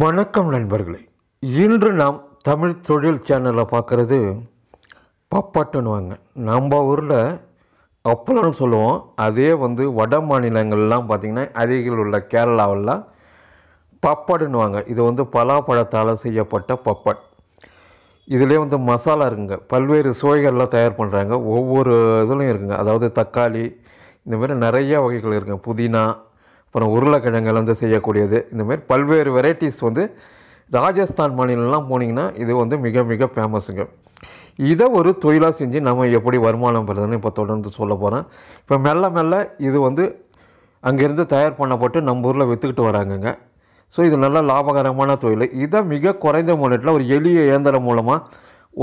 வணக்கம் நண்பர்களே இன்று நாம் தமிழ் தொழில் சேனலில் பார்க்குறது பப்பாட்டுன்னு வாங்க நம்ம ஊரில் அப்பளம்னு சொல்லுவோம் அதே வந்து வட மாநிலங்கள்லாம் பார்த்திங்கன்னா அருகில் உள்ள கேரளாவில் பப்பாடுன்னு வாங்க இது வந்து பலாப்பழத்தால் செய்யப்பட்ட பப்பாட் இதிலே வந்து மசாலா இருக்குங்க பல்வேறு சுவைகள்லாம் தயார் பண்ணுறாங்க ஒவ்வொரு இதுலையும் இருக்குங்க அதாவது தக்காளி இந்த மாதிரி நிறைய வகைகள் இருக்குங்க புதினா அப்புறம் வந்து செய்யக்கூடியது இந்தமாரி பல்வேறு வெரைட்டிஸ் வந்து ராஜஸ்தான் மாநிலம்லாம் போனீங்கன்னா இது வந்து மிக மிக ஃபேமஸுங்க இதை ஒரு தொழிலாக செஞ்சு நம்ம எப்படி வருமானம் பெறுதுன்னு இப்போ தொடர்ந்து சொல்ல போகிறேன் இப்போ மெல்ல மெல்ல இது வந்து அங்கேருந்து தயார் பண்ணப்பட்டு நம்ம ஊரில் விற்றுக்கிட்டு வராங்கங்க ஸோ இது நல்ல லாபகரமான தொழில் இதை மிக குறைந்த முன்னேற்றில் ஒரு எளிய இயந்திரம் மூலமாக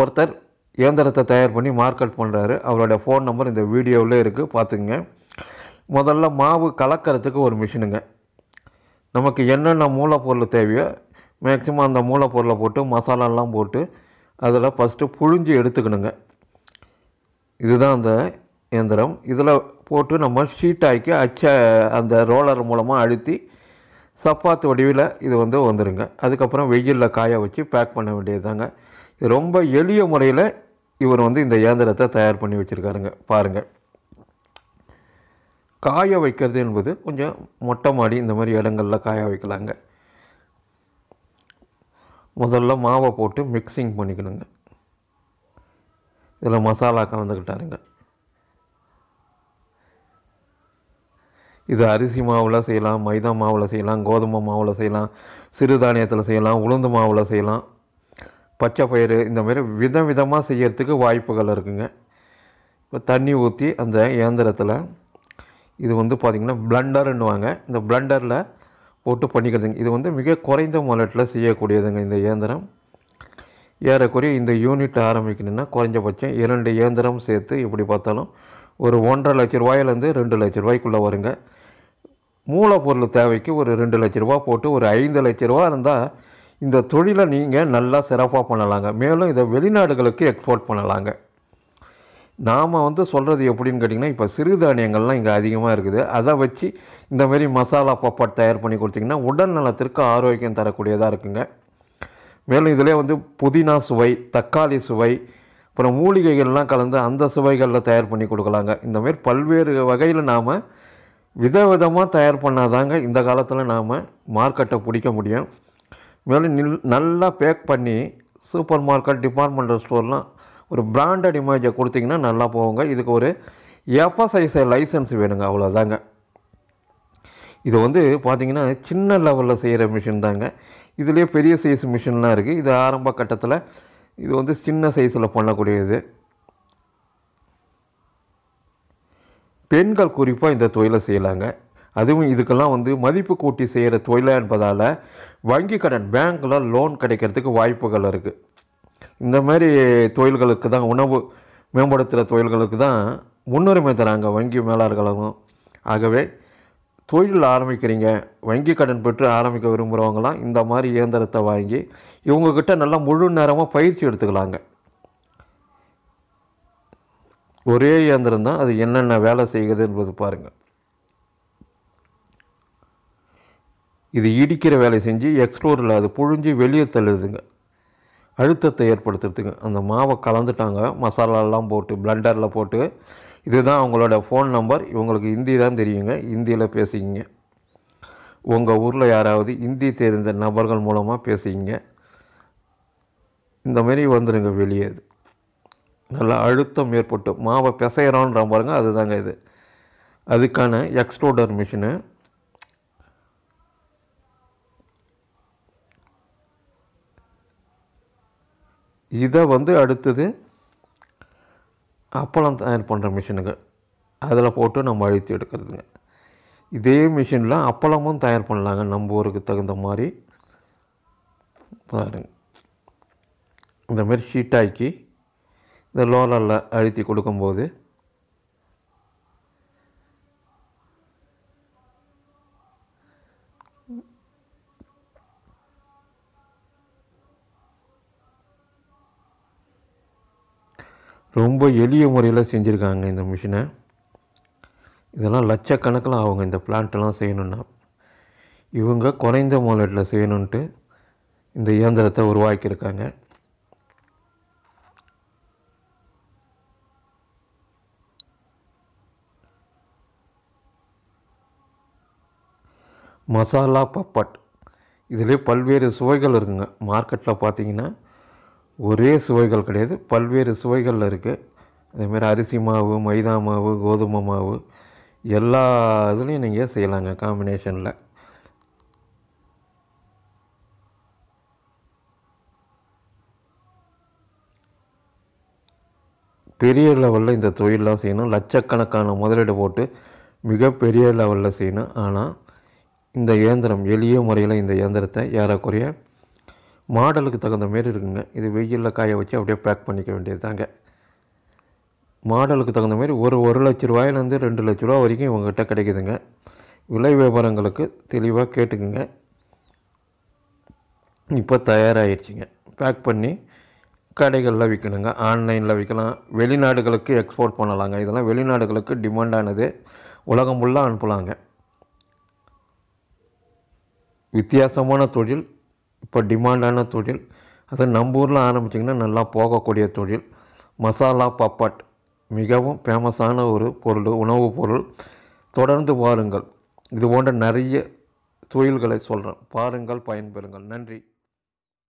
ஒருத்தர் இயந்திரத்தை தயார் பண்ணி மார்க்கெட் பண்ணுறாரு அவரோட ஃபோன் நம்பர் இந்த வீடியோவில் இருக்குது பார்த்துங்க முதல்ல மாவு கலக்கிறதுக்கு ஒரு மிஷினுங்க நமக்கு என்னென்ன மூலப்பொருள் தேவையோ மேக்சிமம் அந்த மூலப்பொருளை போட்டு மசாலாலாம் போட்டு அதில் ஃபஸ்ட்டு புழிஞ்சு எடுத்துக்கணுங்க இதுதான் அந்த இயந்திரம் இதில் போட்டு நம்ம ஷீட்டாக்கி அச்ச அந்த ரோலர் மூலமாக அழுத்தி சப்பாத்து வடிவில் இது வந்து வந்துடுங்க அதுக்கப்புறம் வெயிலில் காய வச்சு பேக் பண்ண வேண்டியது தாங்க இது ரொம்ப எளிய முறையில் இவர் வந்து இந்த இயந்திரத்தை தயார் பண்ணி வச்சுருக்காருங்க பாருங்கள் காய வைக்கிறது என்பது கொஞ்சம் மொட்டை மாடி இந்த மாதிரி இடங்களில் காய வைக்கலாங்க முதல்ல மாவை போட்டு மிக்சிங் பண்ணிக்கணுங்க இதில் மசாலா கலந்துக்கிட்டாருங்க இது அரிசி மாவில் செய்யலாம் மைதா மாவில் செய்யலாம் கோதுமை மாவில் செய்யலாம் சிறுதானியத்தில் செய்யலாம் உளுந்து மாவில் செய்யலாம் பச்சை பயிறு இந்த மாதிரி விதம் விதமாக செய்யறதுக்கு வாய்ப்புகள் இருக்குங்க இப்போ தண்ணி ஊற்றி அந்த இயந்திரத்தில் இது வந்து பார்த்திங்கன்னா பிளண்டர்ன்னுவாங்க இந்த பிளண்டரில் போட்டு பண்ணிக்கிறதுங்க இது வந்து மிக குறைந்த முதலீட்டில் செய்யக்கூடியதுங்க இந்த இயந்திரம் ஏறக்குறைய இந்த யூனிட் ஆரம்பிக்கணுன்னா குறைஞ்சபட்சம் இரண்டு இயந்திரம் சேர்த்து எப்படி பார்த்தாலும் ஒரு ஒன்றரை லட்ச ரூபாயிலேருந்து ரெண்டு லட்ச ரூபாய்க்குள்ளே வருங்க மூலப்பொருள் தேவைக்கு ஒரு ரெண்டு லட்ச ரூபா போட்டு ஒரு ஐந்து லட்ச ரூபா இருந்தால் இந்த தொழிலை நீங்கள் நல்லா சிறப்பாக பண்ணலாங்க மேலும் இதை வெளிநாடுகளுக்கு எக்ஸ்போர்ட் பண்ணலாங்க நாம் வந்து சொல்கிறது எப்படின்னு கேட்டிங்கன்னா இப்போ சிறுதானியங்கள்லாம் இங்கே அதிகமாக இருக்குது அதை வச்சு இந்தமாரி மசாலா பப்பாட் தயார் பண்ணி கொடுத்திங்கன்னா உடல் நலத்திற்கு ஆரோக்கியம் தரக்கூடியதாக இருக்குங்க மேலும் இதிலே வந்து புதினா சுவை தக்காளி சுவை அப்புறம் மூலிகைகள்லாம் கலந்து அந்த சுவைகளில் தயார் பண்ணி கொடுக்கலாங்க இந்தமாரி பல்வேறு வகையில் நாம் விதவிதமாக தயார் பண்ணாதாங்க இந்த காலத்தில் நாம் மார்க்கெட்டை பிடிக்க முடியும் மேலும் நில் நல்லா பேக் பண்ணி சூப்பர் மார்க்கெட் டிபார்ட்மெண்டல் ஸ்டோர்லாம் ஒரு பிராண்டட் இமேஜை கொடுத்திங்கன்னா நல்லா போவாங்க இதுக்கு ஒரு எஃப்எஸ்ஐஸ் லைசன்ஸ் வேணுங்க அவ்வளோதாங்க இது வந்து பார்த்திங்கன்னா சின்ன லெவலில் செய்கிற மிஷின் தாங்க இதுலேயே பெரிய சைஸ் மிஷின்லாம் இருக்குது இது ஆரம்ப கட்டத்தில் இது வந்து சின்ன சைஸில் பண்ணக்கூடியது பெண்கள் குறிப்பாக இந்த தொழிலை செய்யலாங்க அதுவும் இதுக்கெல்லாம் வந்து மதிப்பு கூட்டி செய்கிற தொழிலாக என்பதால் வங்கி கடன் பேங்க்கில் லோன் கிடைக்கிறதுக்கு வாய்ப்புகள் இருக்குது இந்த மாதிரி தொழில்களுக்கு தான் உணவு மேம்படுத்துகிற தொழில்களுக்கு தான் முன்னுரிமை தராங்க வங்கி மேலாளர்களும் ஆகவே தொழில் ஆரம்பிக்கிறீங்க வங்கி கடன் பெற்று ஆரம்பிக்க விரும்புகிறவங்களாம் இந்த மாதிரி இயந்திரத்தை வாங்கி இவங்கக்கிட்ட நல்லா முழு நேரமாக பயிற்சி எடுத்துக்கலாங்க ஒரே இயந்திரம் தான் அது என்னென்ன வேலை செய்கிறது என்பது பாருங்கள் இது இடிக்கிற வேலை செஞ்சு எக்ஸ்ப்ளோரில் அது புழிஞ்சு வெளியே தள்ளுதுங்க அழுத்தத்தை ஏற்படுத்துறதுக்கு அந்த மாவை கலந்துட்டாங்க மசாலாலாம் போட்டு பிளண்டரில் போட்டு இதுதான் அவங்களோட ஃபோன் நம்பர் இவங்களுக்கு ஹிந்தி தான் தெரியுங்க ஹிந்தியில் பேசிக்கிங்க உங்கள் ஊரில் யாராவது ஹிந்தி தெரிந்த நபர்கள் மூலமாக பேசிக்கிங்க இந்தமாரி வந்துடுங்க வெளியே இது நல்லா அழுத்தம் ஏற்பட்டு மாவை பிசைகிறோன்ற பாருங்க அதுதாங்க இது அதுக்கான எக்ஸ்ட்ரோடர் மிஷினு இதை வந்து அடுத்தது அப்பளம் தயார் பண்ணுற மிஷினுங்க அதில் போட்டு நம்ம அழுத்தி எடுக்கிறதுங்க இதே மிஷினில் அப்பளமும் தயார் பண்ணலாங்க நம்ம ஊருக்கு தகுந்த மாதிரி பாருங்க இந்த மாதிரி ஷீட்டாக்கி இந்த லோலரில் அழுத்தி கொடுக்கும்போது ரொம்ப எளிய முறையில் செஞ்சுருக்காங்க இந்த மிஷினை இதெல்லாம் லட்சக்கணக்கில் ஆகுங்க இந்த பிளான்ட்டெல்லாம் செய்யணுன்னா இவங்க குறைந்த முதலீட்டில் செய்யணுன்ட்டு இந்த இயந்திரத்தை உருவாக்கியிருக்காங்க மசாலா பப்பட் இதிலே பல்வேறு சுவைகள் இருக்குங்க மார்க்கெட்டில் பார்த்தீங்கன்னா ஒரே சுவைகள் கிடையாது பல்வேறு சுவைகளில் இருக்குது அதேமாதிரி அரிசி மாவு மைதா மாவு கோதுமை மாவு எல்லா இதுலேயும் நீங்கள் செய்யலாங்க காம்பினேஷனில் பெரிய லெவலில் இந்த தொழிலெலாம் செய்யணும் லட்சக்கணக்கான முதலீடு போட்டு மிகப்பெரிய லெவலில் செய்யணும் ஆனால் இந்த இயந்திரம் எளிய முறையில் இந்த இயந்திரத்தை ஏறக்குறைய மாடலுக்கு தகுந்த மாரி இருக்குங்க இது வெயிலில் காய வச்சு அப்படியே பேக் பண்ணிக்க வேண்டியது தாங்க மாடலுக்கு தகுந்த மாதிரி ஒரு ஒரு லட்ச ரூபாயிலேருந்து ரெண்டு லட்ச ரூபா வரைக்கும் இவங்ககிட்ட கிடைக்குதுங்க விலை விவரங்களுக்கு தெளிவாக கேட்டுக்குங்க இப்போ தயாராகிடுச்சிங்க பேக் பண்ணி கடைகளில் விற்கணுங்க ஆன்லைனில் விற்கலாம் வெளிநாடுகளுக்கு எக்ஸ்போர்ட் பண்ணலாங்க இதெல்லாம் வெளிநாடுகளுக்கு டிமாண்டானது உலகம் ஃபுல்லாக அனுப்பலாங்க வித்தியாசமான தொழில் இப்போ டிமாண்டான தொழில் அது நம்ம ஊரில் ஆரம்பிச்சிங்கன்னா நல்லா போகக்கூடிய தொழில் மசாலா பப்பாட் மிகவும் ஃபேமஸான ஒரு பொருள் உணவுப் பொருள் தொடர்ந்து வாருங்கள் இது போன்ற நிறைய தொழில்களை சொல்கிறேன் பாருங்கள் பயன்பெறுங்கள் நன்றி